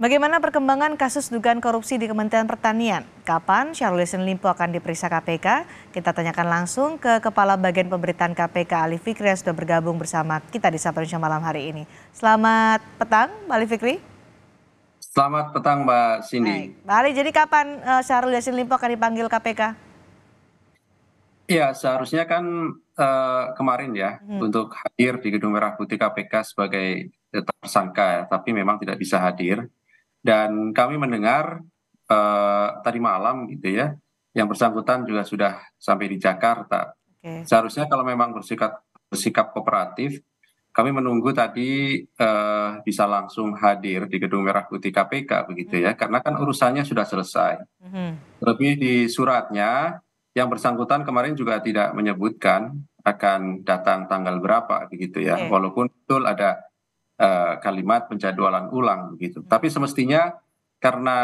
Bagaimana perkembangan kasus dugaan korupsi di Kementerian Pertanian? Kapan Syahrul Yassin Limpo akan diperiksa KPK? Kita tanyakan langsung ke Kepala Bagian Pemberitaan KPK Ali Fikri yang sudah bergabung bersama kita di Sabtu Indonesia malam hari ini. Selamat petang, Ali Fikri. Selamat petang, Mbak Cindy. Baik. Ali, jadi kapan uh, Syahrul Yassin Limpo akan dipanggil KPK? Ya, seharusnya kan uh, kemarin ya hmm. untuk hadir di Gedung Merah Putih KPK sebagai eh, tersangka, tapi memang tidak bisa hadir dan kami mendengar eh, tadi malam gitu ya yang bersangkutan juga sudah sampai di Jakarta. Seharusnya kalau memang bersikap bersikap kooperatif, kami menunggu tadi uh, bisa langsung hadir di gedung merah putih KPK begitu ya, hmm. karena kan urusannya sudah selesai. Hmm. Lebih di suratnya yang bersangkutan kemarin juga tidak menyebutkan akan datang tanggal berapa begitu ya, walaupun betul ada Eh, kalimat penjadwalan ulang begitu. Tapi semestinya karena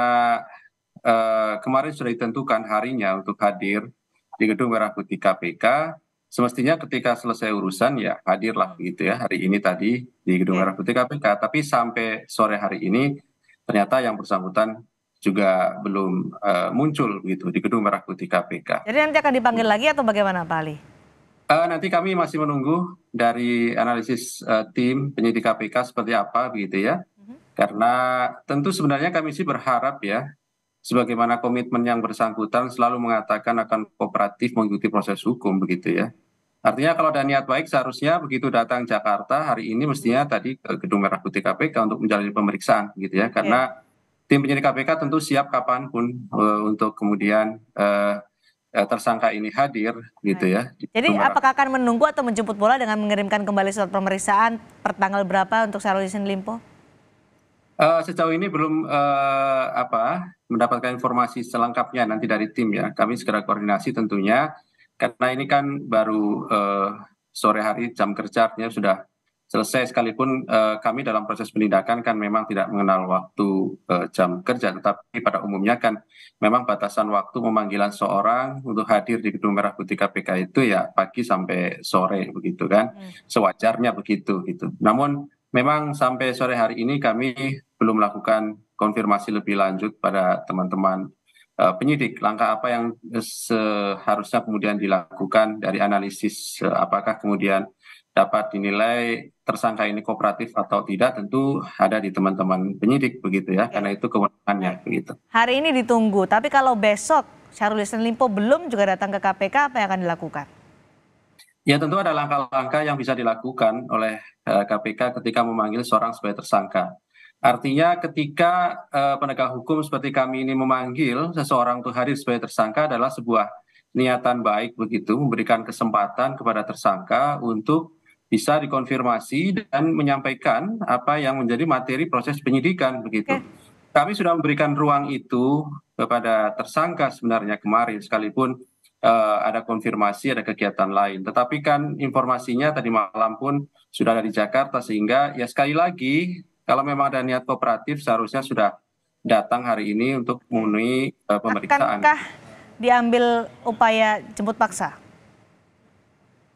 eh, kemarin sudah ditentukan harinya untuk hadir di gedung merah putih KPK, semestinya ketika selesai urusan ya hadirlah gitu ya hari ini tadi di gedung iya. merah putih KPK. Tapi sampai sore hari ini ternyata yang bersangkutan juga belum uh, muncul gitu di gedung merah putih KPK. Jadi nanti akan dipanggil lagi atau bagaimana Pak Ali? Eh, nanti kami masih menunggu dari analisis eh, tim penyidik kpk seperti apa begitu ya mhm. karena tentu sebenarnya kami sih berharap ya sebagaimana komitmen yang bersangkutan selalu mengatakan akan kooperatif mengikuti proses hukum begitu ya Artinya kalau ada niat baik seharusnya begitu datang Jakarta hari ini mestinya mhm. tadi ke Gedung Merah Putih KPK untuk menjalani pemeriksaan gitu ya. Iya. Karena tim penyidik KPK tentu siap kapanpun uh, untuk kemudian uh, Eh, tersangka ini hadir gitu ya. Jadi apakah akan menunggu atau menjemput bola dengan mengirimkan kembali surat pemeriksaan pertanggal berapa untuk Sarulisin Limpo? Uh, sejauh ini belum uh, apa mendapatkan informasi selengkapnya nanti dari tim ya. Kami segera koordinasi tentunya karena ini kan baru uh, sore hari jam kerjanya sudah selesai sekalipun eh, kami dalam proses penindakan kan memang tidak mengenal waktu eh, jam kerja tetapi pada umumnya kan memang batasan waktu pemanggilan seorang untuk hadir di gedung merah putih KPK itu ya pagi sampai sore begitu kan hmm. sewajarnya begitu gitu namun memang sampai sore hari ini kami belum melakukan konfirmasi lebih lanjut pada teman-teman uh, penyidik langkah apa yang seharusnya kemudian dilakukan dari analisis uh, apakah kemudian dapat dinilai tersangka ini kooperatif atau tidak tentu ada di teman-teman penyidik begitu ya, Oke. Iya. karena itu kewenangannya begitu. Hari ini ditunggu, tapi kalau besok Syahrul Yassin Limpo belum juga datang ke KPK, apa yang akan dilakukan? Ya tentu ada langkah-langkah yang bisa dilakukan oleh KPK eh, ketika memanggil seorang sebagai tersangka. Artinya ketika uh, penegak hukum seperti kami ini memanggil seseorang untuk hadir sebagai tersangka adalah sebuah niatan baik begitu memberikan kesempatan kepada tersangka untuk bisa dikonfirmasi dan menyampaikan apa yang menjadi materi proses penyidikan begitu. Kami sudah memberikan ruang itu kepada tersangka sebenarnya kemarin sekalipun uh, ada konfirmasi ada kegiatan lain. Tetapi kan informasinya tadi malam pun sudah ada di Jakarta sehingga ya sekali lagi kalau memang ada niat kooperatif seharusnya sudah datang hari ini untuk memenuhi uh, pemeriksaan. Akankah diambil upaya jemput paksa?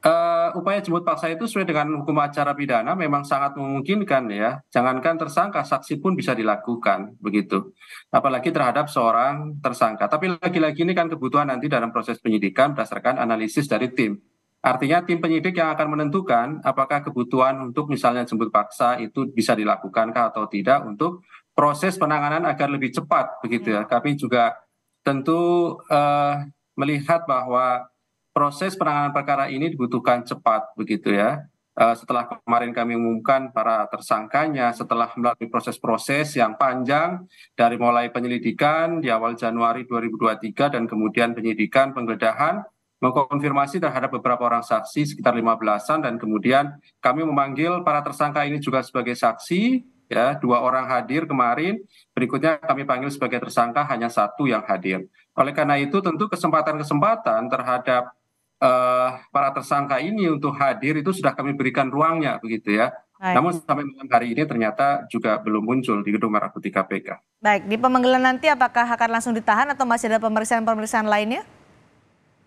Eh, upaya jemput paksa itu sesuai dengan hukum acara pidana memang sangat memungkinkan ya. Jangankan tersangka, saksi pun bisa dilakukan begitu. Apalagi terhadap seorang tersangka. Tapi lagi-lagi ini kan kebutuhan nanti dalam proses penyidikan berdasarkan analisis dari tim. Artinya tim penyidik yang akan menentukan apakah kebutuhan untuk misalnya jemput paksa itu bisa dilakukan atau tidak untuk proses penanganan agar lebih cepat begitu ya. Hmm. Kami juga tentu uh, melihat bahwa proses penanganan perkara ini dibutuhkan cepat begitu ya. Eh, setelah kemarin kami umumkan para tersangkanya, setelah melalui proses-proses yang panjang dari mulai penyelidikan di awal Januari 2023 dan kemudian penyidikan, penggeledahan, mengkonfirmasi terhadap beberapa orang saksi sekitar 15-an dan kemudian kami memanggil para tersangka ini juga sebagai saksi ya dua orang hadir kemarin berikutnya kami panggil sebagai tersangka hanya satu yang hadir oleh karena itu tentu kesempatan-kesempatan terhadap Eh, para tersangka ini untuk hadir itu sudah kami berikan ruangnya begitu ya. Baik. Namun sampai malam hari ini ternyata juga belum muncul di gedung Merah Putih KPK. Baik, di pemanggilan nanti apakah akan langsung ditahan atau masih ada pemeriksaan-pemeriksaan lainnya?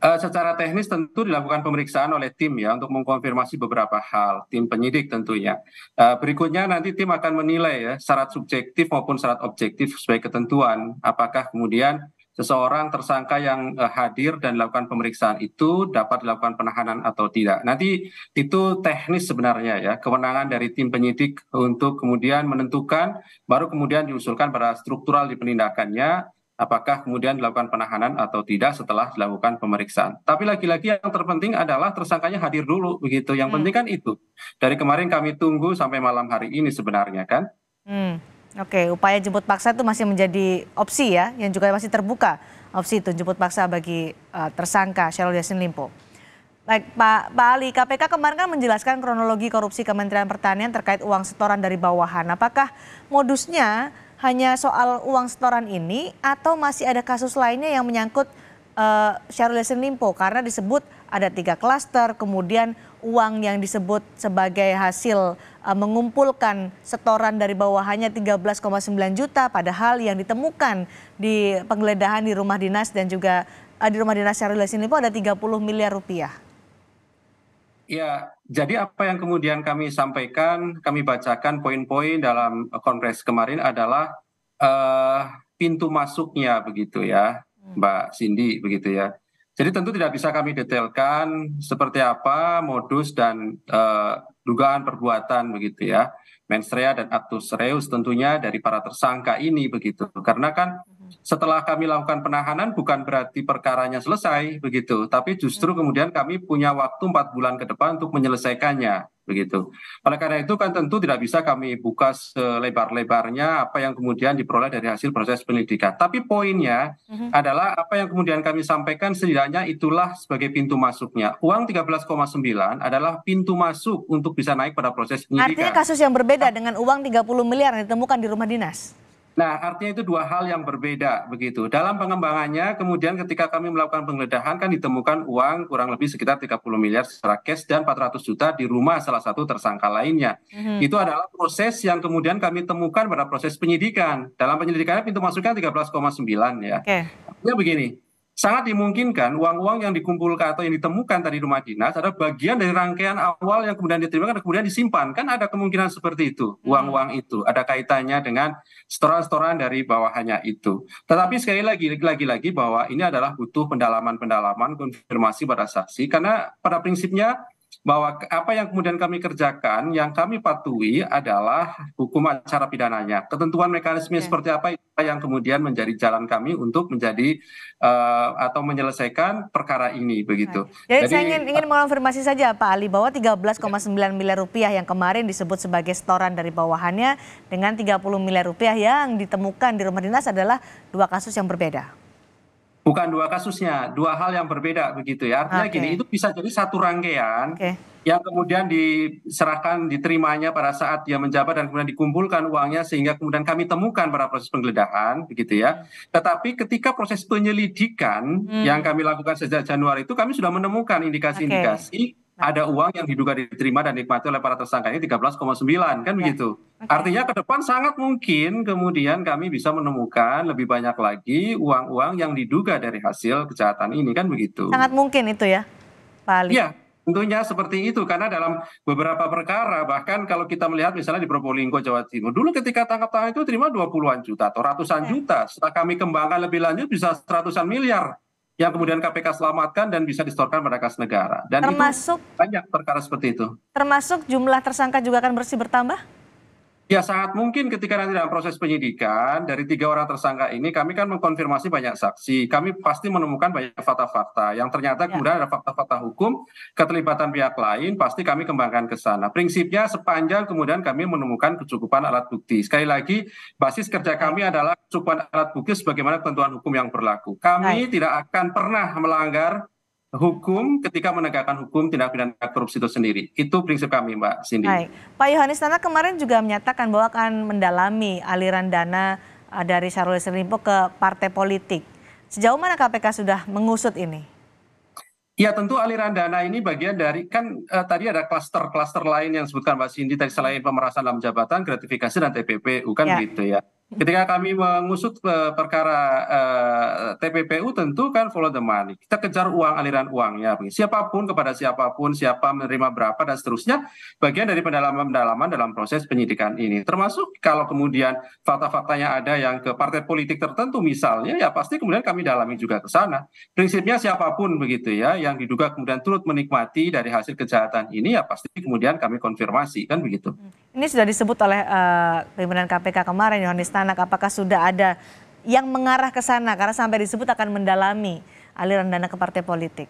Uh, secara teknis tentu dilakukan pemeriksaan oleh tim ya untuk mengkonfirmasi beberapa hal, tim penyidik tentunya. Uh, berikutnya nanti tim akan menilai ya syarat subjektif maupun syarat objektif sebagai ketentuan. Apakah kemudian seseorang tersangka yang eh, hadir dan lakukan pemeriksaan itu dapat dilakukan penahanan atau tidak. Nanti itu teknis sebenarnya ya, kewenangan dari tim penyidik untuk kemudian menentukan baru kemudian diusulkan pada struktural di penindakannya apakah kemudian dilakukan penahanan atau tidak setelah dilakukan pemeriksaan. Tapi lagi-lagi yang terpenting adalah tersangkanya hadir dulu begitu. Yang hmm. penting kan itu. Dari kemarin kami tunggu sampai malam hari ini sebenarnya kan. Hmm. Oke, upaya jemput paksa itu masih menjadi opsi ya, yang juga masih terbuka opsi itu jemput paksa bagi uh, tersangka Syahrul Yassin Limpo. Baik, Pak, Pak Ali, KPK kemarin kan menjelaskan kronologi korupsi Kementerian Pertanian terkait uang setoran dari bawahan. Apakah modusnya hanya soal uang setoran ini atau masih ada kasus lainnya yang menyangkut uh, eh, Syahrul Yassin Limpo karena disebut ada tiga klaster, kemudian uang yang disebut sebagai hasil uh, mengumpulkan setoran dari bawahannya 13,9 juta, padahal yang ditemukan di penggeledahan di rumah dinas dan juga uh, di rumah dinas Syahrul Yassin Limpo ada 30 miliar rupiah. Ya, jadi apa yang kemudian kami sampaikan, kami bacakan poin-poin dalam kongres kemarin adalah uh, pintu masuknya begitu ya Mbak Cindy begitu ya. Jadi tentu tidak bisa kami detailkan seperti apa modus dan uh, dugaan perbuatan begitu ya. Mensrea dan actus reus tentunya dari para tersangka ini begitu. Karena kan mhm setelah kami lakukan penahanan bukan berarti perkaranya selesai begitu, tapi justru hmm. kemudian kami punya waktu empat bulan ke depan untuk menyelesaikannya begitu. Oleh karena itu kan tentu tidak bisa kami buka selebar-lebarnya apa yang kemudian diperoleh dari hasil proses penyidikan. Tapi poinnya uh adalah apa yang kemudian kami sampaikan setidaknya itulah sebagai pintu masuknya. Uang 13,9 adalah pintu masuk untuk bisa naik pada proses penyidikan. Artinya kasus yang berbeda dengan uang 30 miliar yang ditemukan di rumah dinas nah artinya itu dua hal yang berbeda begitu dalam pengembangannya kemudian ketika kami melakukan penggeledahan kan ditemukan uang kurang lebih sekitar 30 miliar secara cash dan 400 juta di rumah salah satu tersangka lainnya mm-hmm. itu adalah proses yang kemudian kami temukan pada proses penyidikan dalam penyidikannya pintu masuknya 13,9 ya okay. Ya begini sangat dimungkinkan uang-uang yang dikumpulkan atau yang ditemukan tadi rumah dinas ada bagian dari rangkaian awal yang kemudian diterima dan kemudian disimpan kan ada kemungkinan seperti itu hmm. uang-uang itu ada kaitannya dengan setoran-setoran dari bawahannya itu tetapi sekali lagi lagi-lagi bahwa ini adalah butuh pendalaman-pendalaman konfirmasi pada saksi karena pada prinsipnya bahwa apa yang kemudian kami kerjakan yang kami patuhi adalah hukum acara pidananya ketentuan mekanisme okay. Iya. seperti apa yang kemudian menjadi jalan kami untuk menjadi uh, atau menyelesaikan perkara ini begitu. Jadi, Jadi saya ingin ingin mengonfirmasi saja Pak Ali bahwa 13,9 miliar rupiah yang kemarin disebut sebagai setoran dari bawahannya dengan 30 miliar rupiah yang ditemukan di rumah dinas adalah dua kasus yang berbeda bukan dua kasusnya dua hal yang berbeda begitu ya artinya okay. gini itu bisa jadi satu rangkaian okay. yang kemudian diserahkan diterimanya pada saat dia menjabat dan kemudian dikumpulkan uangnya sehingga kemudian kami temukan pada proses penggeledahan begitu ya tetapi ketika proses penyelidikan hmm. yang kami lakukan sejak Januari itu kami sudah menemukan indikasi-indikasi okay Nah. ada uang yang diduga diterima dan dinikmati oleh para tersangka ini 13,9 kan ya. begitu. Okay. Artinya ke depan sangat mungkin kemudian kami bisa menemukan lebih banyak lagi uang-uang yang diduga dari hasil kejahatan ini kan begitu. Sangat mungkin itu ya, Pak Ali. Ya, tentunya seperti itu karena dalam beberapa perkara bahkan kalau kita melihat misalnya di Probolinggo Jawa Timur dulu ketika tangkap tangan itu terima 20-an juta atau ratusan ya. juta. Setelah kami kembangkan lebih lanjut bisa ratusan miliar yang kemudian KPK selamatkan dan bisa disetorkan pada kas negara. Dan termasuk itu banyak perkara seperti itu. Termasuk jumlah tersangka juga akan bersih bertambah? Ya sangat mungkin ketika nanti dalam proses penyidikan dari tiga orang tersangka ini kami kan mengkonfirmasi banyak saksi. Kami pasti menemukan banyak fakta-fakta yang ternyata ya. kemudian ada fakta-fakta hukum keterlibatan pihak lain pasti kami kembangkan ke sana. Prinsipnya sepanjang kemudian kami menemukan kecukupan alat bukti. Sekali lagi basis kerja ya. kami adalah kecukupan alat bukti sebagaimana ketentuan hukum yang berlaku. Kami Hai. tidak akan pernah melanggar hukum ketika menegakkan hukum tindak pidana korupsi itu sendiri. Itu prinsip kami, Mbak Cindy. Baik. Pak Yohanes Tana kemarin juga menyatakan bahwa akan mendalami aliran dana eh, dari Syahrul Yassin ke partai politik. Sejauh mana KPK sudah mengusut ini? Ya tentu aliran dana ini bagian dari kan eh, tadi ada kluster-kluster lain yang sebutkan Mbak Cindy tadi selain pemerasan dalam jabatan, gratifikasi dan TPPU kan ya. gitu ya. Ketika kami mengusut eh, perkara eh, TPPU tentu kan follow the money. Kita kejar uang aliran uangnya, siapapun kepada siapapun, siapa menerima berapa dan seterusnya. Bagian dari pendalaman-pendalaman dalam proses penyidikan ini. Termasuk kalau kemudian fakta-faktanya ada yang ke partai politik tertentu misalnya, ya pasti kemudian kami dalami juga ke sana. Prinsipnya siapapun begitu ya yang diduga kemudian turut menikmati dari hasil kejahatan ini ya pasti kemudian kami konfirmasi kan begitu. Hmm. Ini sudah disebut oleh uh, pimpinan KPK kemarin Yohanes Tanak apakah sudah ada yang mengarah ke sana karena sampai disebut akan mendalami aliran dana ke partai politik.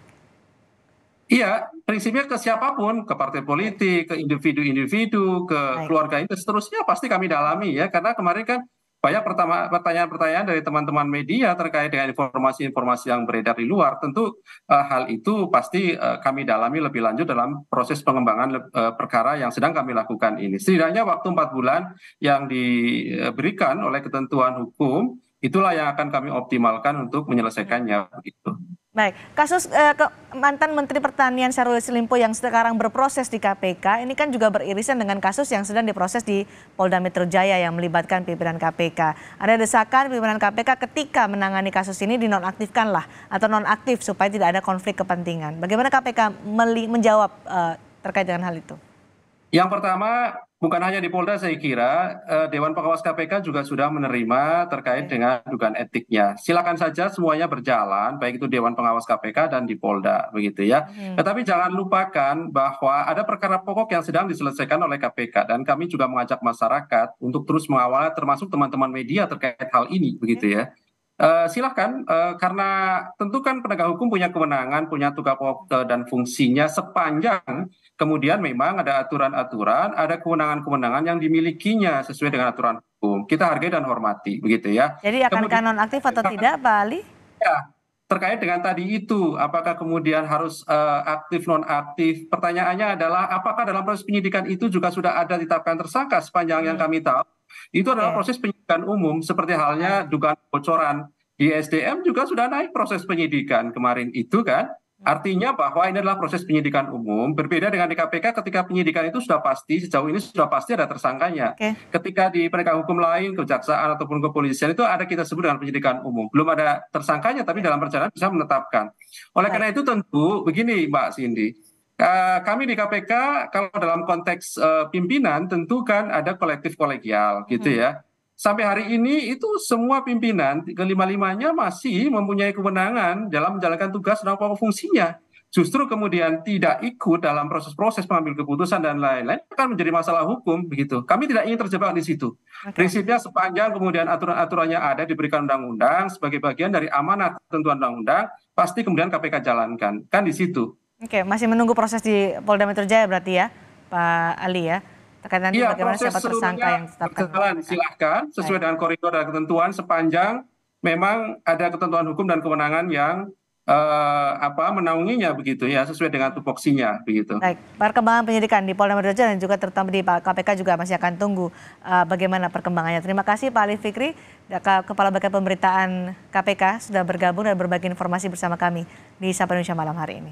Iya, prinsipnya ke siapapun, ke partai politik, ke individu-individu, ke Baik. keluarga itu seterusnya pasti kami dalami ya. Karena kemarin kan banyak pertanyaan-pertanyaan dari teman-teman media terkait dengan informasi-informasi yang beredar di luar. Tentu uh, hal itu pasti uh, kami dalami lebih lanjut dalam proses pengembangan uh, perkara yang sedang kami lakukan ini. Setidaknya waktu empat bulan yang diberikan oleh ketentuan hukum itulah yang akan kami optimalkan untuk menyelesaikannya begitu. Baik, kasus eh, ke, mantan Menteri Pertanian Syahrul Yassin yang sekarang berproses di KPK ini kan juga beririsan dengan kasus yang sedang diproses di Polda Metro Jaya yang melibatkan pimpinan KPK. Ada desakan pimpinan KPK ketika menangani kasus ini dinonaktifkan lah atau nonaktif supaya tidak ada konflik kepentingan. Bagaimana KPK menjawab eh, terkait dengan hal itu? Yang pertama, bukan hanya di Polda saya kira eh, Dewan Pengawas KPK juga sudah menerima terkait dengan dugaan etiknya. Silakan saja semuanya berjalan baik itu Dewan Pengawas KPK dan di Polda begitu ya. Hmm. Tetapi jangan lupakan bahwa ada perkara pokok yang sedang diselesaikan oleh KPK dan kami juga mengajak masyarakat untuk terus mengawal termasuk teman-teman media terkait hal ini begitu ya. Uh, mm-hmm. eh, silahkan, uh, eh, karena tentu kan penegak hukum punya kewenangan, punya tugas pokok dan fungsinya sepanjang kemudian memang ada aturan-aturan, ada kewenangan-kewenangan yang dimilikinya sesuai dengan aturan hukum. Kita hargai dan hormati, begitu ya. Jadi akan kemudian, kanon aktif atau tidak, Pak Ali? Ya, terkait dengan tadi itu, apakah kemudian harus uh, aktif non aktif? Pertanyaannya adalah apakah dalam proses penyidikan itu juga sudah ada ditetapkan tersangka sepanjang yang hmm. kami tahu? Itu adalah proses penyidikan umum seperti halnya dugaan bocoran di SDM juga sudah naik proses penyidikan kemarin itu kan. Artinya bahwa ini adalah proses penyidikan umum, berbeda dengan di KPK ketika penyidikan itu sudah pasti, sejauh ini sudah pasti ada tersangkanya. Okay. Ketika di penegak hukum lain, kejaksaan ataupun kepolisian itu ada kita sebut dengan penyidikan umum. Belum ada tersangkanya, tapi dalam perjalanan bisa menetapkan. Oleh okay. karena itu tentu begini Mbak Cindy, kami di KPK kalau dalam konteks eh, pimpinan tentu kan ada kolektif kolegial gitu hmm. ya sampai hari ini itu semua pimpinan kelima limanya masih mempunyai kewenangan dalam menjalankan tugas dan pokok fungsinya. Justru kemudian tidak ikut dalam proses-proses pengambil keputusan dan lain-lain akan menjadi masalah hukum begitu. Kami tidak ingin terjebak di situ. Okay. Prinsipnya sepanjang kemudian aturan-aturannya ada diberikan undang-undang sebagai bagian dari amanat tentuan undang-undang, pasti kemudian KPK jalankan. Kan di situ. Oke, okay, masih menunggu proses di Polda Metro Jaya berarti ya, Pak Ali ya. Terkait nanti ya, bagaimana siapa tersangka yang ditetapkan. Berjalan, silahkan sesuai dengan koridor dan ketentuan sepanjang memang ada ketentuan hukum dan kewenangan yang Uh, apa menaunginya begitu ya sesuai dengan tupoksinya begitu. Baik, perkembangan penyidikan di Polda Metro Jaya dan juga terutama di KPK juga masih akan tunggu uh, bagaimana perkembangannya. Terima kasih Pak Ali Fikri, Kepala Bagian Pemberitaan KPK sudah bergabung dan berbagi informasi bersama kami di Sapa Indonesia malam hari ini.